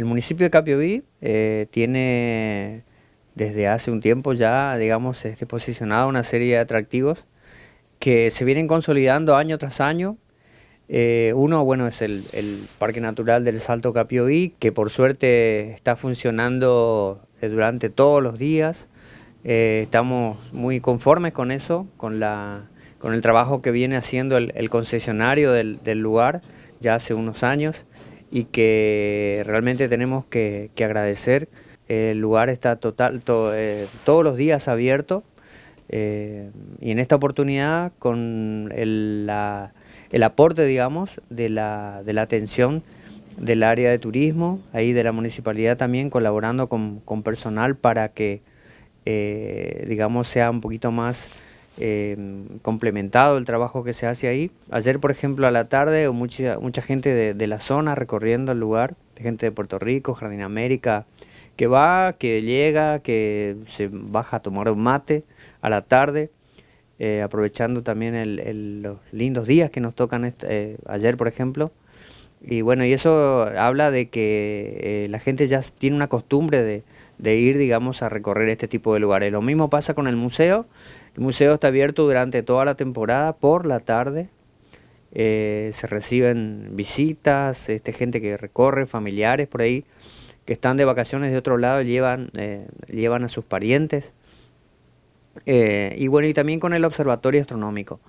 El municipio de Capioví eh, tiene desde hace un tiempo ya, digamos, posicionado una serie de atractivos que se vienen consolidando año tras año. Eh, uno, bueno, es el, Parque Natural del Salto Capioví, que por suerte está funcionando eh, durante todos los días. estamos muy conformes con eso, con, la, con el trabajo que viene haciendo el, concesionario del lugar ya hace unos años y que realmente tenemos que, agradecer. El lugar está total, eh, todos los días abierto eh, y en esta oportunidad con el, aporte, digamos, de la, de la, atención del área de turismo, ahí de la municipalidad también colaborando con, personal para que, eh, digamos, sea un poquito más Em, complementado el trabajo que se hace ahí. Ayer, por ejemplo, a la tarde, mucha, mucha gente de, la zona recorriendo el lugar, gente de Puerto Rico, Jardín América, que va, que llega, que se baja a tomar un mate a la tarde. Eh, aprovechando también el, los lindos días que nos tocan eh, ayer, por ejemplo, y bueno, y eso habla de que eh, la gente ya tiene una costumbre de, ir, digamos, a recorrer este tipo de lugares. Lo mismo pasa con el museo. El museo está abierto durante toda la temporada, por la tarde. Eh, se reciben visitas, este, gente que recorre, familiares por ahí, que están de vacaciones de otro lado, llevan, eh, llevan a sus parientes. y bueno, y también con el observatorio astronómico.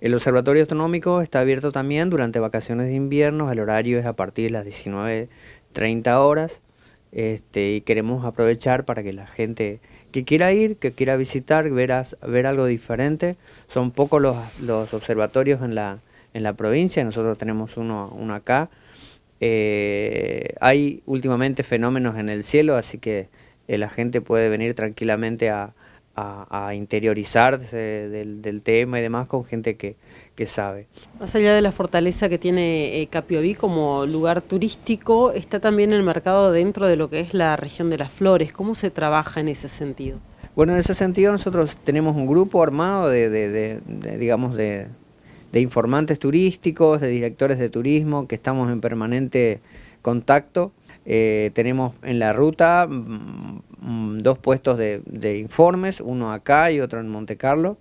El observatorio astronómico está abierto también durante vacaciones de invierno, el horario es a partir de las 19.30 horas este, y queremos aprovechar para que la gente que quiera ir, que quiera visitar, ver, ver algo diferente. Son pocos los, observatorios en la, en la provincia, nosotros tenemos uno, acá. Eh, hay últimamente fenómenos en el cielo, así que eh, la gente puede venir tranquilamente a, a, interiorizar del, tema y demás con gente que, sabe. Más allá de la fortaleza que tiene eh, Capiobí como lugar turístico, está también el mercado dentro de lo que es la región de las flores. ¿Cómo se trabaja en ese sentido? Bueno, en ese sentido nosotros tenemos un grupo armado digamos, de, de informantes turísticos, de directores de turismo, que estamos en permanente contacto. Eh, tenemos en la ruta mm, mm, dos puestos de, informes, uno acá y otro en Monte Carlo,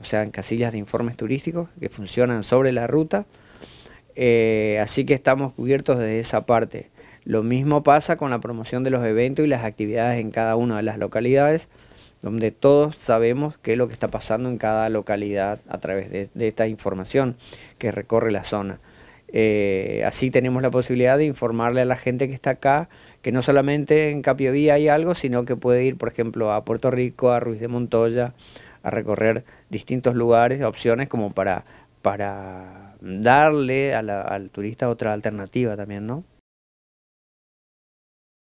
o sea, en casillas de informes turísticos que funcionan sobre la ruta. Eh, así que estamos cubiertos de esa parte. Lo mismo pasa con la promoción de los eventos y las actividades en cada una de las localidades, donde todos sabemos qué es lo que está pasando en cada localidad a través de esta información que recorre la zona. Eh, así tenemos la posibilidad de informarle a la gente que está acá que no solamente en Vía hay algo, sino que puede ir, por ejemplo, a Puerto Rico, a Ruiz de Montoya, a recorrer distintos lugares, opciones como para, para darle al turista otra alternativa también, ¿no?